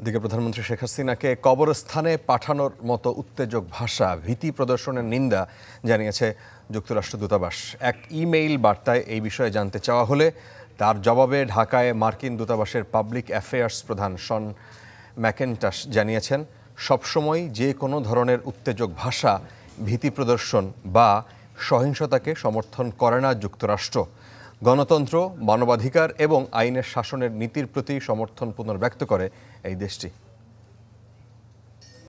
এদিকে প্রধানমন্ত্রী শেখ হাসিনাকে কবরস্থানে পাঠানোর মতো উত্তেজক ভাষা ভীতি প্রদর্শনের নিন্দা জানিয়েছে যুক্তরাষ্ট্র দূতাবাস এক ইমেইল বার্তায় এই বিষয়ে জানতে চাওয়া হলে তার জবাবে ঢাকায় মার্কিন দূতাবাসের পাবলিক অ্যাফেয়ার্স প্রধান শন ম্যাকেন্টাস জানিয়েছেন সবসময় যে কোনো ধরনের উত্তেজক ভাষা ভীতি প্রদর্শন বা সহিংসতাকে সমর্থন করে না যুক্তরাষ্ট্র গণতন্ত্র মানবাধিকার এবং আইনের শাসনের নীতির প্রতি সমর্থন পুনর্ব্যক্ত করে এই দেশটি